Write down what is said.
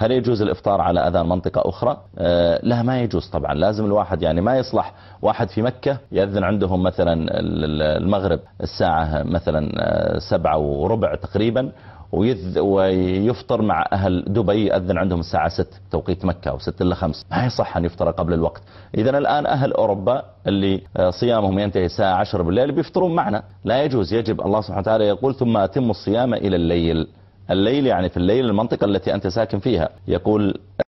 هل يجوز الإفطار على أذان منطقة أخرى آه، لا ما يجوز طبعا لازم الواحد يعني ما يصلح واحد في مكة يأذن عندهم مثلا المغرب الساعة مثلا آه، سبعة وربع تقريبا ويذ ويفطر مع أهل دبي يأذن عندهم الساعة 6 توقيت مكة أو 6 إلا 5 ما يصح أن يفطر قبل الوقت إذا الآن أهل أوروبا اللي آه، صيامهم ينتهي الساعة 10 بالليل بيفطرون معنا لا يجوز يجب الله سبحانه وتعالى يقول ثم أتم الصيام إلى الليل الليل يعني في الليل المنطقة التي أنت ساكن فيها يقول